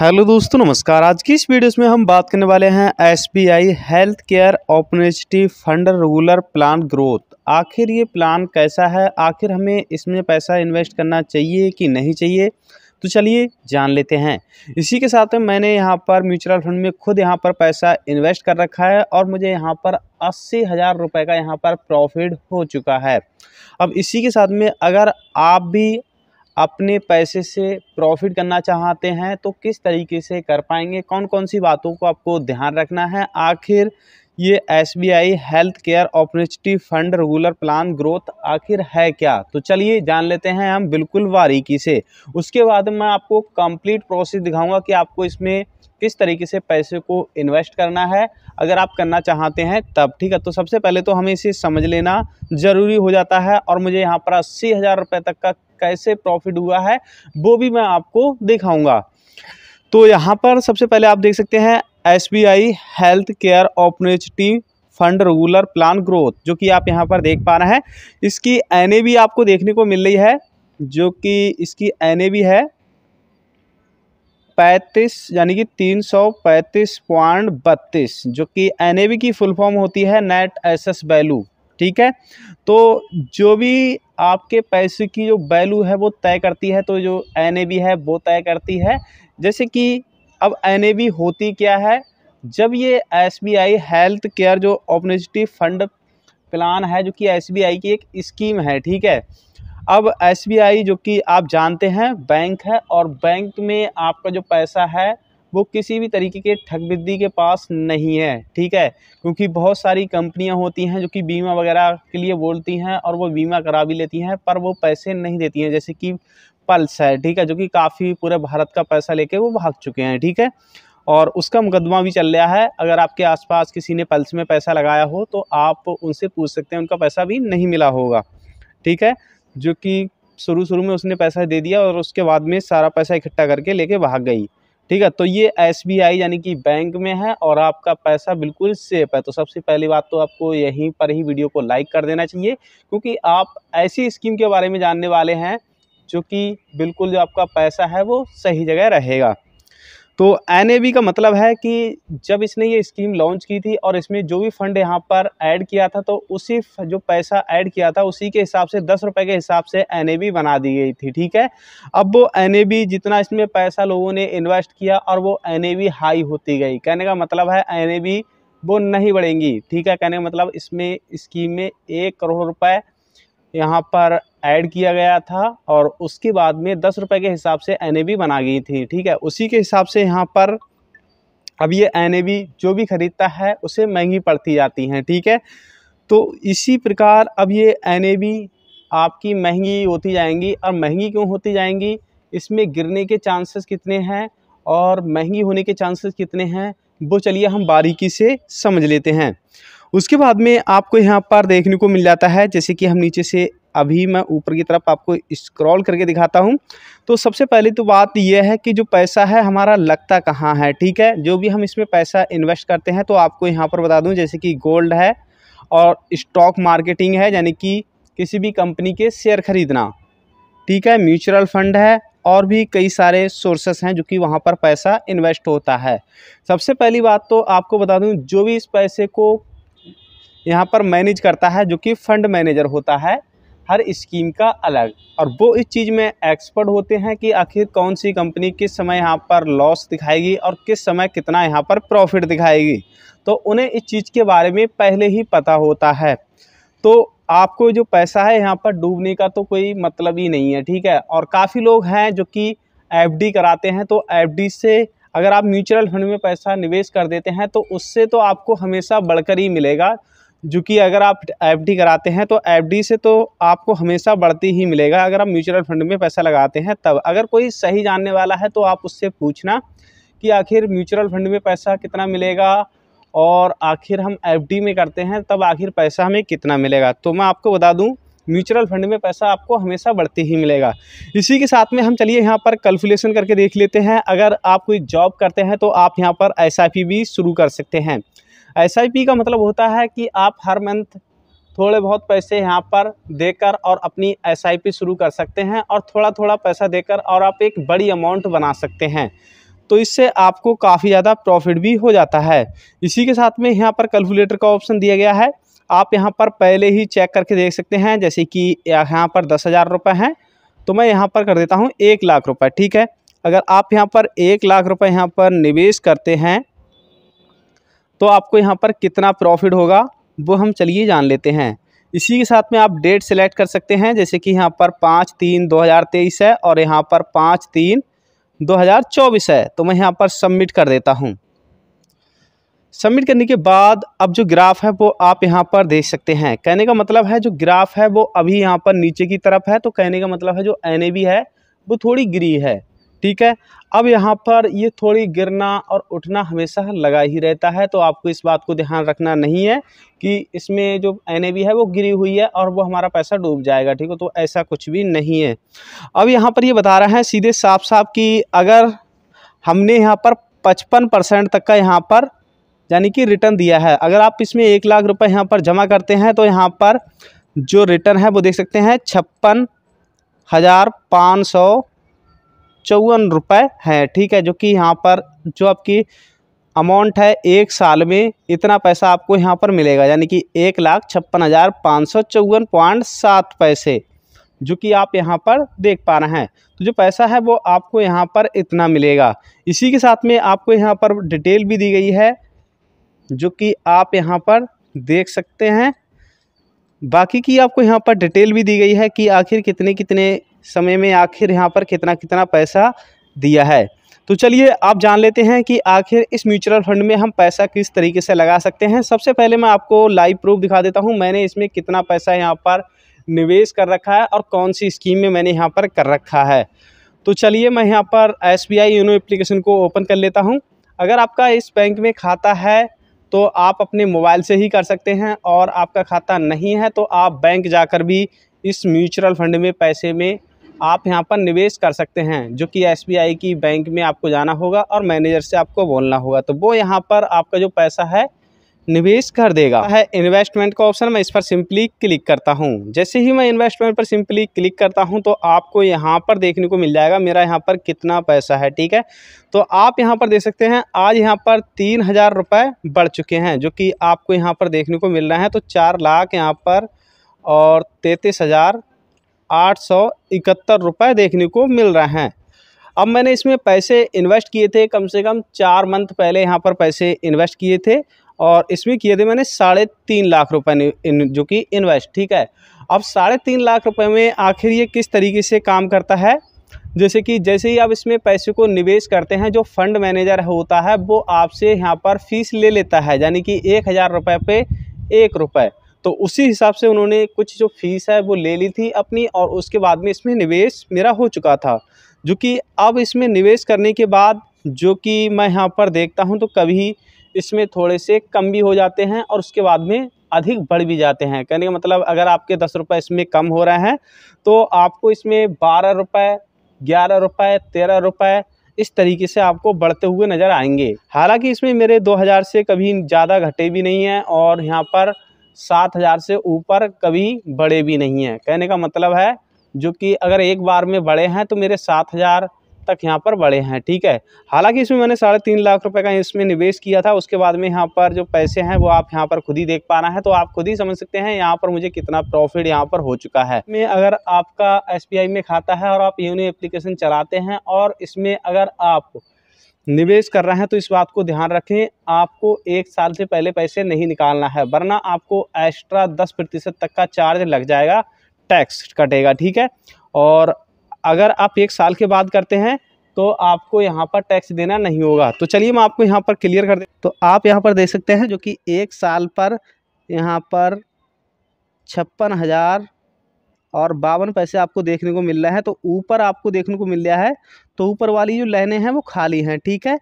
hello दोस्तों नमस्कार आज की इस वीडियोस में हम बात करने वाले हैं SBI health care opportunity fund regular plan growth आखिर ये प्लान कैसा है आखिर हमें इसमें पैसा इन्वेस्ट करना चाहिए कि नहीं चाहिए तो चलिए जान लेते हैं इसी के साथ में मैंने यहाँ पर म्यूचुअल फंड में खुद यहाँ पर पैसा इन्वेस्ट कर रखा है और मुझे यहाँ पर अस्सी हज़ार रुपये का यहाँ पर प्रॉफिट हो चुका है अब इसी के साथ में अगर आप भी अपने पैसे से प्रॉफिट करना चाहते हैं तो किस तरीके से कर पाएंगे कौन कौन सी बातों को आपको ध्यान रखना है आखिर ये S B I health care opportunity fund regular plan growth आखिर है क्या तो चलिए जान लेते हैं हम बिल्कुल बारीकी से उसके बाद मैं आपको कंप्लीट प्रोसेस दिखाऊंगा कि आपको इसमें किस तरीके से पैसे को इन्वेस्ट करना है अगर आप करना चाहते हैं तब ठीक है तो सबसे पहले तो हमें इसे समझ लेना ज़रूरी हो जाता है और मुझे यहाँ पर अस्सी हज़ार रुपये तक का कैसे प्रॉफिट हुआ है वो भी मैं आपको दिखाऊँगा तो यहाँ पर सबसे पहले आप देख सकते हैं S health care opportunity fund regular plan growth जो कि आप यहाँ पर देख पा रहे हैं इसकी एन भी आपको देखने को मिल रही है जो कि इसकी एन है पैंतीस यानी कि तीन सौ पैंतीस पॉइंट बत्तीस जो कि एन की फुल फॉर्म होती है नेट एस वैल्यू ठीक है तो जो भी आपके पैसे की जो वैल्यू है वो तय करती है तो जो एन है वो तय करती है जैसे कि अब एन होती क्या है जब ये एस हेल्थ केयर जो ऑपनिजिटिव फंड प्लान है जो कि एस की एक स्कीम है ठीक है अब एसबीआई जो कि आप जानते हैं बैंक है और बैंक में आपका जो पैसा है वो किसी भी तरीके के ठगबिद्दी के पास नहीं है ठीक है क्योंकि बहुत सारी कंपनियां होती हैं जो कि बीमा वगैरह के लिए बोलती हैं और वो बीमा करा भी लेती हैं पर वो पैसे नहीं देती हैं जैसे कि पल्स है ठीक है जो कि काफ़ी पूरे भारत का पैसा लेके वो भाग चुके हैं ठीक है और उसका मुकदमा भी चल रहा है अगर आपके आसपास किसी ने पल्स में पैसा लगाया हो तो आप उनसे पूछ सकते हैं उनका पैसा भी नहीं मिला होगा ठीक है जो कि शुरू शुरू में उसने पैसा दे दिया और उसके बाद में सारा पैसा इकट्ठा करके लेके भाग गई ठीक है तो ये एस यानी कि बैंक में है और आपका पैसा बिल्कुल सेफ है तो सबसे पहली बात तो आपको यहीं पर ही वीडियो को लाइक कर देना चाहिए क्योंकि आप ऐसी स्कीम के बारे में जानने वाले हैं जो कि बिल्कुल जो आपका पैसा है वो सही जगह रहेगा तो एन का मतलब है कि जब इसने ये स्कीम लॉन्च की थी और इसमें जो भी फंड यहाँ पर ऐड किया था तो उसी जो पैसा ऐड किया था उसी के हिसाब से दस रुपए के हिसाब से एन बना दी गई थी ठीक है अब वो एन जितना इसमें पैसा लोगों ने इन्वेस्ट किया और वो एन हाई होती गई कहने का मतलब है एन वो नहीं बढ़ेंगी ठीक है कहने का मतलब इसमें स्कीम में एक करोड़ रुपये यहाँ पर ऐड किया गया था और उसके बाद में दस रुपये के हिसाब से एन बना गई थी ठीक है उसी के हिसाब से यहाँ पर अब ये एन जो भी ख़रीदता है उसे महंगी पड़ती जाती हैं ठीक है तो इसी प्रकार अब ये एन आपकी महंगी होती जाएंगी और महंगी क्यों होती जाएंगी इसमें गिरने के चांसेस कितने हैं और महंगी होने के चांसेस कितने हैं वो चलिए हम बारीकी से समझ लेते हैं उसके बाद में आपको यहाँ पर देखने को मिल जाता है जैसे कि हम नीचे से अभी मैं ऊपर की तरफ आपको स्क्रॉल करके दिखाता हूँ तो सबसे पहले तो बात यह है कि जो पैसा है हमारा लगता कहाँ है ठीक है जो भी हम इसमें पैसा इन्वेस्ट करते हैं तो आपको यहाँ पर बता दूँ जैसे कि गोल्ड है और स्टॉक मार्केटिंग है यानी कि किसी भी कंपनी के शेयर ख़रीदना ठीक है म्यूचुअल फंड है और भी कई सारे सोर्सेस हैं जो कि वहाँ पर पैसा इन्वेस्ट होता है सबसे पहली बात तो आपको बता दूँ जो भी इस पैसे को यहाँ पर मैनेज करता है जो कि फंड मैनेजर होता है हर स्कीम का अलग और वो इस चीज़ में एक्सपर्ट होते हैं कि आखिर कौन सी कंपनी किस समय यहाँ पर लॉस दिखाएगी और किस समय कितना यहाँ पर प्रॉफिट दिखाएगी तो उन्हें इस चीज़ के बारे में पहले ही पता होता है तो आपको जो पैसा है यहाँ पर डूबने का तो कोई मतलब ही नहीं है ठीक है और काफ़ी लोग हैं जो कि एफडी कराते हैं तो एफडी से अगर आप म्यूचुअल फंड में पैसा निवेश कर देते हैं तो उससे तो आपको हमेशा बढ़कर ही मिलेगा जो कि अगर आप एफ कराते हैं तो एफ से तो आपको हमेशा बढ़ती ही मिलेगा अगर आप म्यूचुअल फंड में पैसा लगाते हैं तब अगर कोई सही जानने वाला है तो आप उससे पूछना कि आखिर म्यूचुअल फंड में पैसा कितना मिलेगा और आखिर हम एफ में करते हैं तब आखिर पैसा हमें कितना मिलेगा तो मैं आपको बता दूँ म्यूचुअल फंड में पैसा आपको हमेशा बढ़ते ही मिलेगा इसी के साथ में हम चलिए यहाँ पर कैलकुलेशन करके देख लेते हैं अगर आप कोई जॉब करते हैं तो आप यहाँ पर एस भी शुरू कर सकते हैं एस का मतलब होता है कि आप हर मंथ थोड़े बहुत पैसे यहाँ पर देकर और अपनी एस शुरू कर सकते हैं और थोड़ा थोड़ा पैसा देकर और आप एक बड़ी अमाउंट बना सकते हैं तो इससे आपको काफ़ी ज़्यादा प्रॉफिट भी हो जाता है इसी के साथ में यहाँ पर कैलकुलेटर का ऑप्शन दिया गया है आप यहाँ पर पहले ही चेक करके देख सकते हैं जैसे कि यहाँ पर दस हज़ार रुपये हैं तो मैं यहाँ पर कर देता हूँ एक लाख रुपये ठीक है अगर आप यहाँ पर एक लाख रुपये यहाँ पर निवेश करते हैं तो आपको यहाँ पर कितना प्रॉफिट होगा वो हम चलिए जान लेते हैं इसी के साथ में आप डेट सेलेक्ट कर सकते हैं जैसे कि यहाँ पर पाँच तीन दो हज़ार तेईस है और यहाँ पर पाँच तीन दो हज़ार चौबीस है तो मैं यहाँ पर सबमिट कर देता हूँ सबमिट करने के बाद अब जो ग्राफ है वो आप यहाँ पर देख सकते हैं कहने का मतलब है जो ग्राफ है वो अभी यहाँ पर नीचे की तरफ है तो कहने का मतलब है जो एन है वो थोड़ी ग्री है ठीक है अब यहाँ पर ये थोड़ी गिरना और उठना हमेशा लगा ही रहता है तो आपको इस बात को ध्यान रखना नहीं है कि इसमें जो एन है वो गिरी हुई है और वो हमारा पैसा डूब जाएगा ठीक है तो ऐसा कुछ भी नहीं है अब यहाँ पर ये बता रहे हैं सीधे साफ साफ कि अगर हमने यहाँ पर पचपन परसेंट तक का यहाँ पर यानी कि रिटर्न दिया है अगर आप इसमें एक लाख रुपए यहाँ पर जमा करते हैं तो यहाँ पर जो रिटर्न है वो देख सकते हैं छप्पन हज़ार पाँच सौ चौवन रुपये है ठीक है जो कि यहाँ पर जो आपकी अमाउंट है एक साल में इतना पैसा आपको यहाँ पर मिलेगा यानी कि एक लाख छप्पन हज़ार पाँच सौ चौवन पॉइंट सात पैसे जो कि आप यहाँ पर देख पा रहे हैं तो जो पैसा है वो आपको यहाँ पर इतना मिलेगा इसी के साथ में आपको यहाँ पर डिटेल भी दी गई है जो कि आप यहाँ पर देख सकते हैं बाकी की आपको यहाँ पर डिटेल भी दी गई है कि आखिर कितने कितने समय में आखिर यहाँ पर कितना कितना पैसा दिया है तो चलिए आप जान लेते हैं कि आखिर इस म्यूचुअल फंड में हम पैसा किस तरीके से लगा सकते हैं सबसे पहले मैं आपको लाइव प्रूफ दिखा देता हूँ मैंने इसमें कितना पैसा यहाँ पर निवेश कर रखा है और कौन सी स्कीम में मैंने यहाँ पर कर रखा है तो चलिए मैं यहाँ पर S B I YONO application को ओपन कर लेता हूँ अगर आपका इस बैंक में खाता है तो आप अपने मोबाइल से ही कर सकते हैं और आपका खाता नहीं है तो आप बैंक जाकर भी इस म्यूचुअल फंड में पैसे में आप यहाँ पर निवेश कर सकते हैं जो कि एस की बैंक में आपको जाना होगा और मैनेजर से आपको बोलना होगा तो वो यहाँ पर आपका जो पैसा है निवेश कर देगा है इन्वेस्टमेंट का ऑप्शन मैं इस पर सिंपली क्लिक करता हूँ जैसे ही मैं इन्वेस्टमेंट पर सिंपली क्लिक करता हूँ तो आपको यहाँ पर देखने को मिल जाएगा मेरा यहाँ पर कितना पैसा है ठीक है तो आप यहाँ पर देख सकते हैं आज यहाँ पर तीन हज़ार रुपये बढ़ चुके हैं जो कि आपको यहाँ पर देखने को मिल रहा है तो चार लाख यहाँ पर और तैंतीस हज़ार आठ सौ इकहत्तर रुपये देखने को मिल रहे हैं अब मैंने इसमें पैसे इन्वेस्ट किए थे कम से कम चार मंथ पहले यहाँ पर पैसे इन्वेस्ट किए थे और इसमें किए थे मैंने साढ़े तीन लाख रुपए जो कि इन्वेस्ट ठीक है अब साढ़े तीन लाख रुपए में आखिर ये किस तरीके से काम करता है जैसे कि जैसे ही आप इसमें पैसे को निवेश करते हैं जो फंड मैनेजर होता है वो आपसे यहाँ पर फीस ले लेता है यानी कि एक हज़ार रुपये पे एक रुपये तो उसी हिसाब से उन्होंने कुछ जो फीस है वो ले ली थी अपनी और उसके बाद में इसमें निवेश मेरा हो चुका था जो कि अब इसमें निवेश करने के बाद जो कि मैं यहाँ पर देखता हूँ तो कभी इसमें थोड़े से कम भी हो जाते हैं और उसके बाद में अधिक बढ़ भी जाते हैं कहने का मतलब अगर आपके दस रुपये इसमें कम हो रहे हैं तो आपको इसमें बारह रुपये ग्यारह रुपये तेरह रुपये इस तरीके से आपको बढ़ते हुए नज़र आएंगे हालांकि इसमें मेरे 2000 से कभी ज़्यादा घटे भी नहीं हैं और यहाँ पर सात हज़ार से ऊपर कभी बढ़े भी नहीं हैं कहने का मतलब है जो कि अगर एक बार में बढ़े हैं तो मेरे सात हज़ार तक यहाँ पर बढ़े हैं ठीक है हालांकि इसमें मैंने साढ़े तीन लाख रुपए का इसमें निवेश किया था उसके बाद में यहाँ पर जो पैसे हैं वो आप यहाँ पर खुद ही देख पाना है तो आप खुद ही समझ सकते हैं यहाँ पर मुझे कितना प्रॉफिट यहाँ पर हो चुका है में अगर आपका एस में खाता है और आप यूनो एप्लीकेशन चलाते हैं और इसमें अगर आप निवेश कर रहे हैं तो इस बात को ध्यान रखें आपको एक साल से पहले पैसे नहीं निकालना है वरना आपको एक्स्ट्रा दस प्रतिशत तक का चार्ज लग जाएगा टैक्स कटेगा ठीक है और अगर आप एक साल के बाद करते हैं तो आपको यहाँ पर टैक्स देना नहीं होगा तो चलिए मैं आपको यहाँ पर क्लियर कर दें तो आप यहाँ पर देख सकते हैं जो कि एक साल पर यहाँ पर छप्पन हज़ार और बावन पैसे आपको देखने को मिल रहे हैं तो ऊपर आपको देखने को मिल रहा है तो ऊपर वाली जो लहने हैं वो खाली हैं ठीक है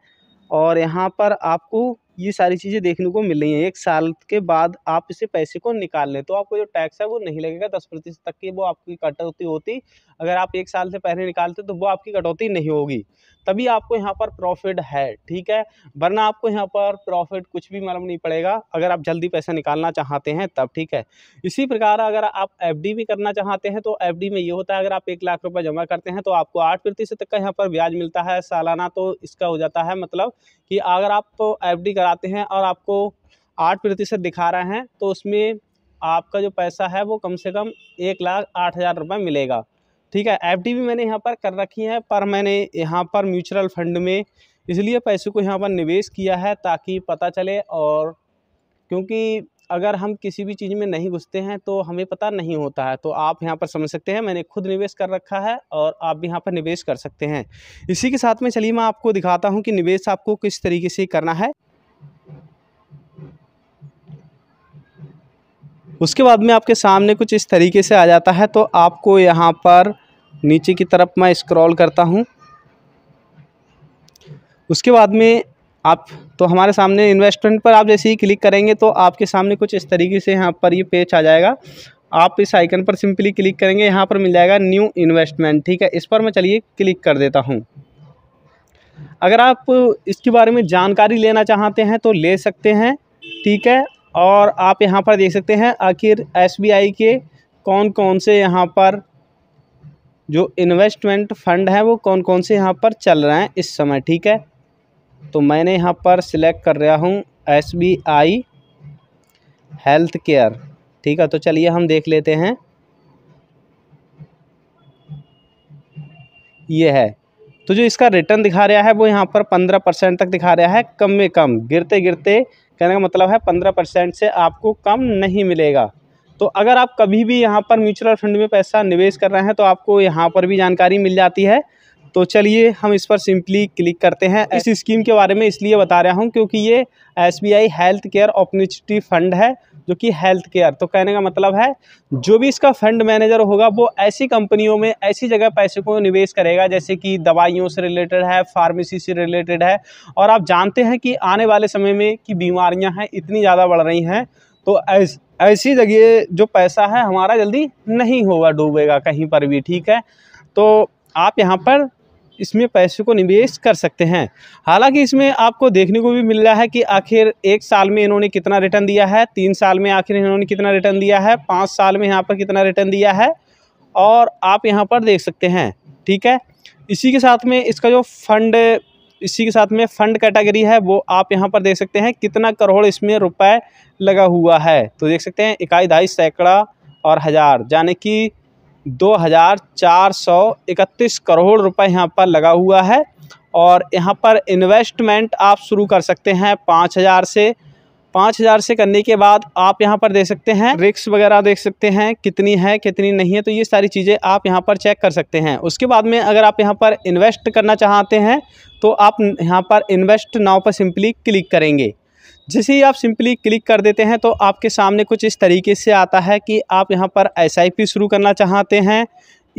और यहाँ पर आपको ये सारी चीज़ें देखने को मिल रही हैं एक साल के बाद आप इसे पैसे को निकाल लें तो आपको जो टैक्स है वो नहीं लगेगा दस प्रतिशत तक की वो आपकी कटौती होती अगर आप एक साल से पहले निकालते तो वो आपकी कटौती नहीं होगी तभी आपको यहाँ पर प्रॉफिट है ठीक है वरना आपको यहाँ पर प्रॉफिट कुछ भी मालूम नहीं पड़ेगा अगर आप जल्दी पैसा निकालना चाहते हैं तब ठीक है इसी प्रकार अगर आप एफ भी करना चाहते हैं तो एफ में ये होता है अगर आप एक लाख रुपये जमा करते हैं तो आपको आठ प्रतिशत तक का यहाँ पर ब्याज मिलता है सालाना तो इसका हो जाता है मतलब कि अगर आप एफ कर लगाते हैं और आपको आठ प्रतिशत दिखा रहे हैं तो उसमें आपका जो पैसा है वो कम से कम एक लाख आठ हज़ार रुपये मिलेगा ठीक है एफ भी मैंने यहाँ पर कर रखी है पर मैंने यहाँ पर म्यूचुअल फंड में इसलिए पैसे को यहाँ पर निवेश किया है ताकि पता चले और क्योंकि अगर हम किसी भी चीज़ में नहीं घुसते हैं तो हमें पता नहीं होता है तो आप यहाँ पर समझ सकते हैं मैंने खुद निवेश कर रखा है और आप भी यहाँ पर निवेश कर सकते हैं इसी के साथ में चलिए मैं आपको दिखाता हूँ कि निवेश आपको किस तरीके से करना है उसके बाद में आपके सामने कुछ इस तरीके से आ जाता है तो आपको यहाँ पर नीचे की तरफ मैं स्क्रॉल करता हूँ उसके बाद में आप तो हमारे सामने इन्वेस्टमेंट पर आप जैसे ही क्लिक करेंगे तो आपके सामने कुछ इस तरीके से यहाँ पर ये पेज आ जाएगा आप इस आइकन पर सिंपली क्लिक करेंगे यहाँ पर मिल जाएगा न्यू इन्वेस्टमेंट ठीक है इस पर मैं चलिए क्लिक कर देता हूँ अगर आप इसके बारे में जानकारी लेना चाहते हैं तो ले सकते हैं ठीक है और आप यहाँ पर देख सकते हैं आखिर एस के कौन कौन से यहाँ पर जो इन्वेस्टमेंट फंड हैं वो कौन कौन से यहाँ पर चल रहे हैं इस समय ठीक है तो मैंने यहाँ पर सिलेक्ट कर रहा हूँ S B I health care ठीक है तो चलिए हम देख लेते हैं ये है तो जो इसका रिटर्न दिखा रहा है वो यहाँ पर पंद्रह परसेंट तक दिखा रहा है कम में कम गिरते गिरते कहने का मतलब है पंद्रह परसेंट से आपको कम नहीं मिलेगा तो अगर आप कभी भी यहाँ पर म्यूचुअल फंड में पैसा निवेश कर रहे हैं तो आपको यहाँ पर भी जानकारी मिल जाती है तो चलिए हम इस पर सिंपली क्लिक करते हैं इस स्कीम के बारे में इसलिए बता रहा हूँ क्योंकि ये S health care opportunity fund है जो कि हेल्थ केयर तो कहने का मतलब है जो भी इसका फंड मैनेजर होगा वो ऐसी कंपनियों में ऐसी जगह पैसे को निवेश करेगा जैसे कि दवाइयों से रिलेटेड है फार्मेसी से रिलेटेड है और आप जानते हैं कि आने वाले समय में कि बीमारियां हैं इतनी ज़्यादा बढ़ रही हैं तो ऐस ऐसी जगह जो पैसा है हमारा जल्दी नहीं होगा डूबेगा कहीं पर भी ठीक है तो आप यहाँ पर इसमें पैसे को निवेश कर सकते हैं हालांकि इसमें आपको देखने को भी मिल रहा है कि आखिर एक साल में इन्होंने कितना रिटर्न दिया है तीन साल में आखिर इन्होंने कितना रिटर्न दिया है पाँच साल में यहाँ पर कितना रिटर्न दिया है और आप यहाँ पर देख सकते हैं ठीक है इसी के साथ में इसका जो फंड इसी के साथ में फंड कैटेगरी है वो आप यहाँ पर देख सकते हैं कितना करोड़ इसमें रुपए लगा हुआ है तो देख सकते हैं इकाई ढाई सैकड़ा और हज़ार यानी कि दो हज़ार चार सौ इकतीस करोड़ रुपए यहाँ पर लगा हुआ है और यहाँ पर इन्वेस्टमेंट आप शुरू कर सकते हैं पाँच हज़ार से पाँच हज़ार से करने के बाद आप यहाँ पर देख सकते हैं रिक्स वगैरह देख सकते हैं कितनी है कितनी नहीं है तो ये सारी चीज़ें आप यहाँ पर चेक कर सकते हैं उसके बाद में अगर आप यहाँ पर इन्वेस्ट करना चाहते हैं तो आप यहाँ पर इन्वेस्ट नाव पर सिंपली क्लिक करेंगे जैसे ही आप सिंपली क्लिक कर देते हैं तो आपके सामने कुछ इस तरीके से आता है कि आप यहाँ पर एस शुरू करना चाहते हैं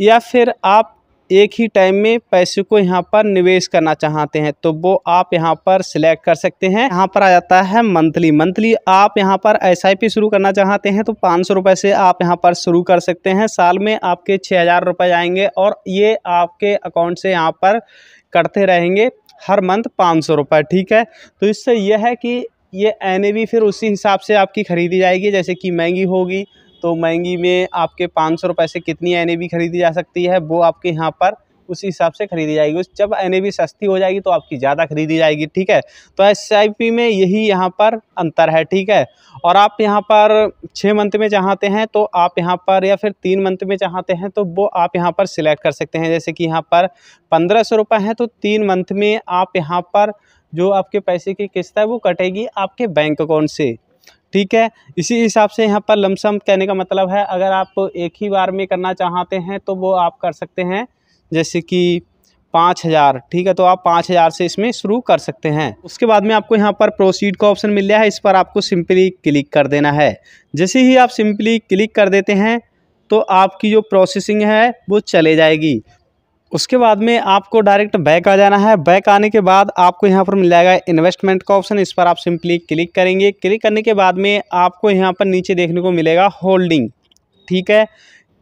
या फिर आप एक ही टाइम में पैसे को यहाँ पर निवेश करना चाहते हैं तो वो आप यहाँ पर सिलेक्ट कर सकते हैं यहाँ पर आ जाता है मंथली मंथली आप यहाँ पर एस शुरू करना चाहते हैं तो पाँच सौ रुपये से आप यहाँ पर शुरू कर सकते हैं साल में आपके छः हज़ार रुपये आएंगे और ये आपके अकाउंट से यहाँ पर कटते रहेंगे हर मंथ पाँच सौ रुपये ठीक है तो इससे यह है कि ये एन भी फिर उसी हिसाब से आपकी ख़रीदी जाएगी जैसे कि महंगी होगी तो महंगी में आपके पाँच सौ रुपये से कितनी एन बी खरीदी जा सकती है वो आपके यहाँ पर उसी हिसाब से खरीदी जाएगी जब एन बी सस्ती हो जाएगी तो आपकी ज़्यादा खरीदी जाएगी ठीक है तो एस आई पी में यही यहाँ पर अंतर है ठीक है और आप यहाँ पर छः मंथ में चाहते हैं तो आप यहाँ पर या फिर तीन मंथ में चाहते हैं तो वो आप यहाँ पर सिलेक्ट कर सकते हैं जैसे कि यहाँ पर पंद्रह सौ रुपये है तो तीन मंथ में आप यहाँ पर जो आपके पैसे की किस्त है वो कटेगी आपके बैंक अकाउंट से ठीक है इसी हिसाब से यहाँ पर लमसम कहने का मतलब है अगर आप एक ही बार में करना चाहते हैं तो वो आप कर सकते हैं जैसे कि पाँच हज़ार ठीक है तो आप पाँच हज़ार से इसमें शुरू कर सकते हैं उसके बाद में आपको यहाँ पर प्रोसीड का ऑप्शन मिल गया है इस पर आपको सिंपली क्लिक कर देना है जैसे ही आप सिंपली क्लिक कर देते हैं तो आपकी जो प्रोसेसिंग है वो चले जाएगी उसके बाद में आपको डायरेक्ट बैक आ जाना है बैक आने के बाद आपको यहाँ पर मिल जाएगा इन्वेस्टमेंट का ऑप्शन इस पर आप सिंपली क्लिक करेंगे क्लिक करने के बाद में आपको यहाँ पर नीचे देखने को मिलेगा होल्डिंग ठीक है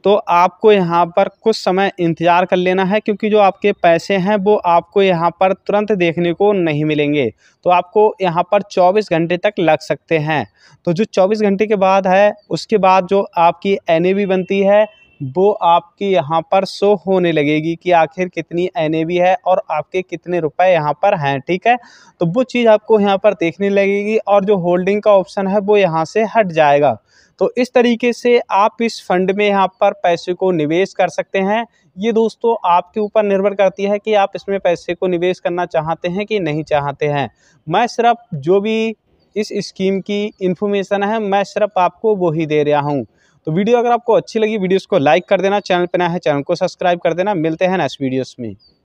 तो आपको यहाँ पर कुछ समय इंतज़ार कर लेना है क्योंकि जो आपके पैसे हैं वो आपको यहाँ पर तुरंत देखने को नहीं मिलेंगे तो आपको यहाँ पर 24 घंटे तक लग सकते हैं तो जो 24 घंटे के बाद है उसके बाद जो आपकी एन बनती है वो आपकी यहाँ पर शो होने लगेगी कि आखिर कितनी एन है और आपके कितने रुपए यहाँ पर हैं ठीक है तो वो चीज़ आपको यहाँ पर देखने लगेगी और जो होल्डिंग का ऑप्शन है वो यहाँ से हट जाएगा तो इस तरीके से आप इस फंड में यहाँ पर पैसे को निवेश कर सकते हैं ये दोस्तों आपके ऊपर निर्भर करती है कि आप इसमें पैसे को निवेश करना चाहते हैं कि नहीं चाहते हैं मैं सिर्फ जो भी इस स्कीम की इन्फॉर्मेशन है मैं सिर्फ आपको वो ही दे रहा हूँ तो वीडियो अगर आपको अच्छी लगी वीडियोस को लाइक कर देना चैनल पर नया है चैनल को सब्सक्राइब कर देना मिलते हैं नेक्स्ट वीडियोस में